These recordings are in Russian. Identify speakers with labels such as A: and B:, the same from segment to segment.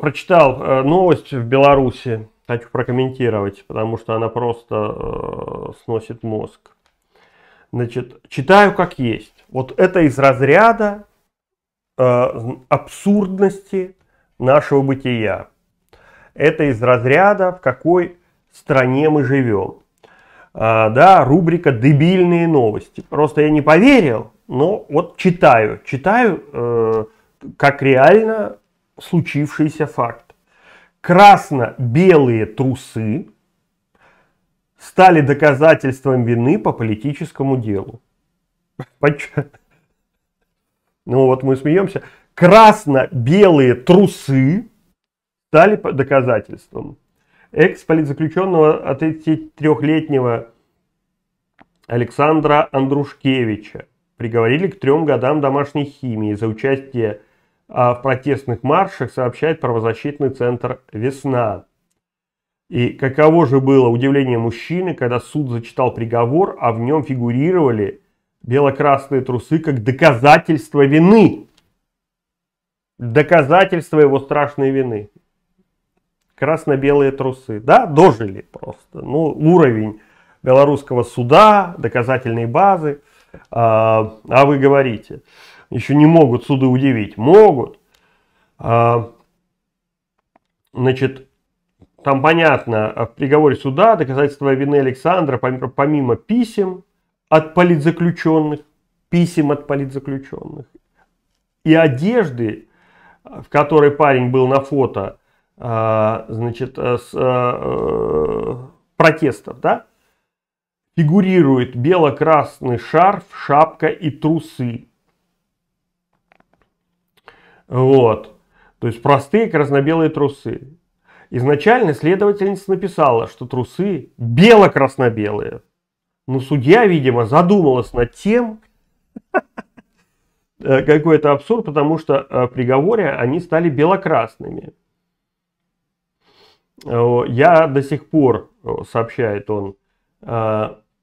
A: прочитал э, новость в Беларуси, хочу прокомментировать, потому что она просто э, сносит мозг. Значит, читаю как есть. Вот это из разряда э, абсурдности нашего бытия. Это из разряда, в какой стране мы живем. А, да, рубрика «Дебильные новости». Просто я не поверил, но вот читаю, читаю, как реально случившийся факт. Красно-белые трусы стали доказательством вины по политическому делу. Ну вот мы смеемся. Красно-белые трусы стали доказательством. Экс-политзаключенного от 33-летнего Александра Андрушкевича приговорили к трем годам домашней химии за участие а в протестных маршах, сообщает правозащитный центр «Весна». И каково же было удивление мужчины, когда суд зачитал приговор, а в нем фигурировали бело-красные трусы как доказательство вины. Доказательство его страшной вины. Красно-белые трусы. Да, дожили просто. Ну, уровень белорусского суда, доказательной базы. А, а вы говорите еще не могут суды удивить. Могут. А, значит, там понятно, а в приговоре суда доказательства вины Александра, помимо писем от политзаключенных, писем от политзаключенных и одежды, в которой парень был на фото, а, значит, э, с э, э, протестов, да, фигурирует бело-красный шарф, шапка и трусы. Вот. То есть простые красно-белые трусы. Изначально следовательница написала, что трусы бело-красно-белые. Но судья, видимо, задумалась над тем, э, какой это абсурд, потому что э, в приговоре они стали белокрасными. Э, я до сих пор, сообщает он,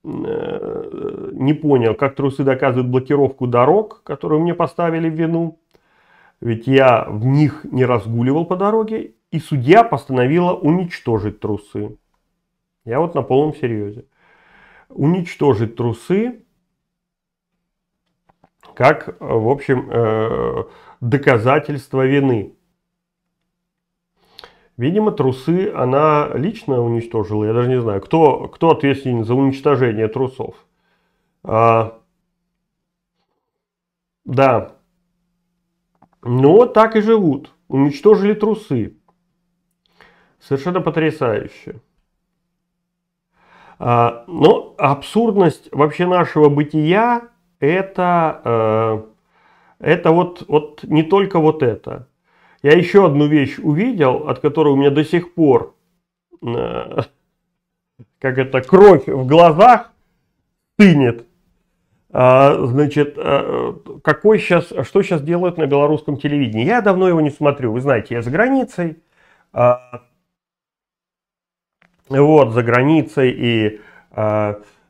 A: не понял, как трусы доказывают блокировку дорог, которую мне поставили в вину. Ведь я в них не разгуливал по дороге, и судья постановила уничтожить трусы. Я вот на полном серьезе. Уничтожить трусы, как, в общем, э, доказательство вины. Видимо, трусы она лично уничтожила. Я даже не знаю, кто, кто ответственен за уничтожение трусов. А, да, но так и живут. Уничтожили трусы. Совершенно потрясающе. А, но абсурдность вообще нашего бытия это, э, это вот, вот не только вот это. Я еще одну вещь увидел, от которой у меня до сих пор э, как это кровь в глазах тынет. А, значит, а, какой сейчас, что сейчас делают на белорусском телевидении? Я давно его не смотрю, вы знаете, я за границей. А, вот, за границей и,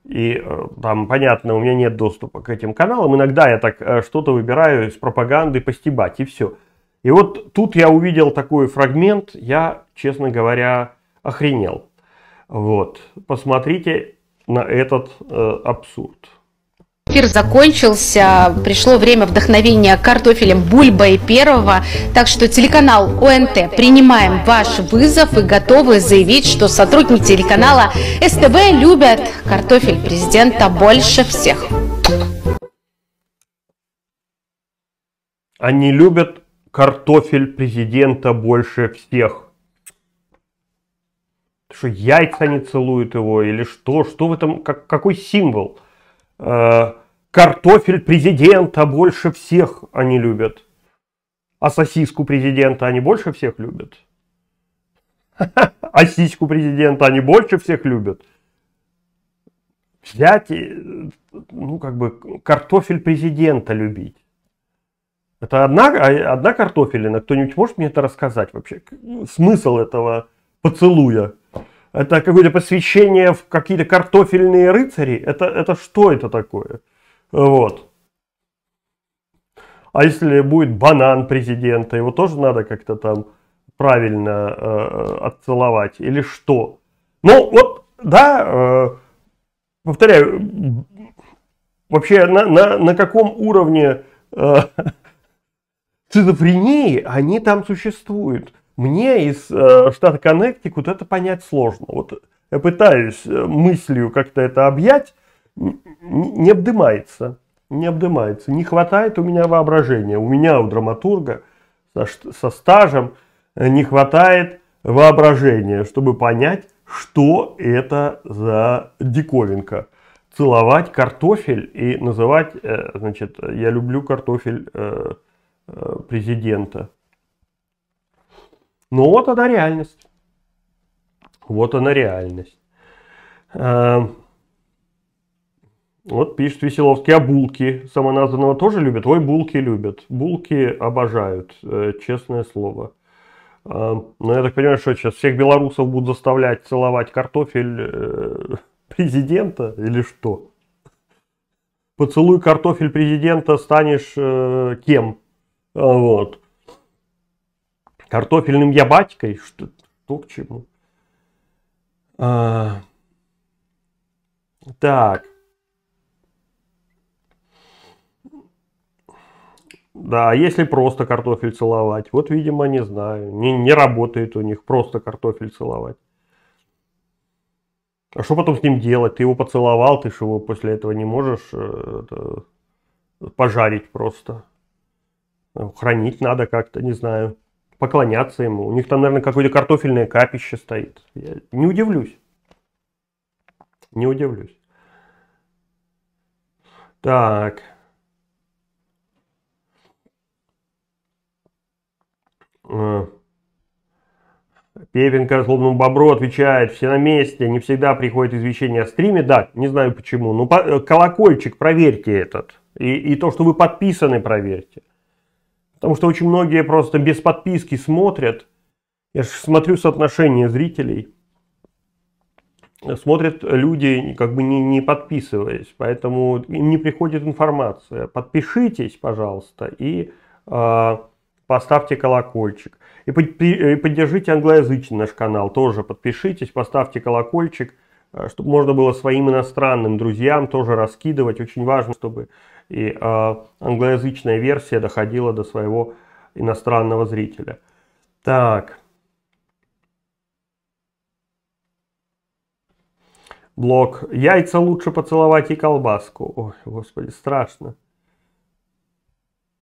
A: и э, там, понятно, у меня нет доступа к этим каналам. Иногда я так э, что-то выбираю из пропаганды постебать и все. И вот тут я увидел такой фрагмент, я, честно говоря, охренел. Вот, посмотрите на этот э, абсурд эфир закончился. Пришло время вдохновения картофелем бульба и первого. Так что телеканал ОНТ принимаем ваш вызов и готовы заявить, что сотрудники телеканала СТВ любят картофель президента больше всех. Они любят картофель президента больше всех. Что яйца не целуют его или что? Что в этом? Как, какой символ? Э, картофель президента больше всех они любят. А сосиску президента они больше всех любят. А сиську президента они больше всех любят. Взять, ну, как бы, картофель президента любить. Это одна, одна картофелина. Кто-нибудь может мне это рассказать вообще? Смысл этого поцелуя? Это какое-то посвящение в какие-то картофельные рыцари? Это, это что это такое? Вот. А если будет банан президента, его тоже надо как-то там правильно э, отцеловать или что? Ну вот, да, э, повторяю, вообще на, на, на каком уровне э, шизофрении они там существуют? Мне из э, штата Коннектикут это понять сложно. Вот я пытаюсь э, мыслью как-то это объять, не обдымается, не обдымается. Не хватает у меня воображения. У меня, у драматурга, со, со стажем э, не хватает воображения, чтобы понять, что это за диковинка. Целовать картофель и называть, э, значит, я люблю картофель э, президента. Но вот она реальность. Вот она реальность. Вот пишет Веселовский, а булки самоназванного тоже любят? Ой, булки любят. Булки обожают, э, честное слово. А, Но ну, я так понимаю, что сейчас всех белорусов будут заставлять целовать картофель э, президента или что? Поцелуй картофель президента, станешь э, кем? А, вот. Картофельным я батькой? Что, что к чему? А, так. Да, если просто картофель целовать? Вот, видимо, не знаю. Не, не работает у них просто картофель целовать. А что потом с ним делать? Ты его поцеловал, ты же его после этого не можешь э, это, пожарить просто. Ну, хранить надо как-то, не знаю. Поклоняться ему. У них там, наверное, какое-то картофельное капище стоит. Я не удивлюсь. Не удивлюсь. Так. Пепенко злобному бобру отвечает, все на месте, не всегда приходит извещение о стриме, да, не знаю почему, но по- э, колокольчик проверьте этот, и, и то, что вы подписаны, проверьте. Потому что очень многие просто без подписки смотрят, я же смотрю соотношение зрителей, смотрят люди, как бы не, не подписываясь, поэтому им не приходит информация. Подпишитесь, пожалуйста, и... Э- поставьте колокольчик. Э, и поддержите англоязычный наш канал, тоже подпишитесь, поставьте колокольчик, э, чтобы можно было своим иностранным друзьям тоже раскидывать. Очень важно, чтобы и э, англоязычная версия доходила до своего иностранного зрителя. Так. Блок. Яйца лучше поцеловать и колбаску. Ой, господи, страшно.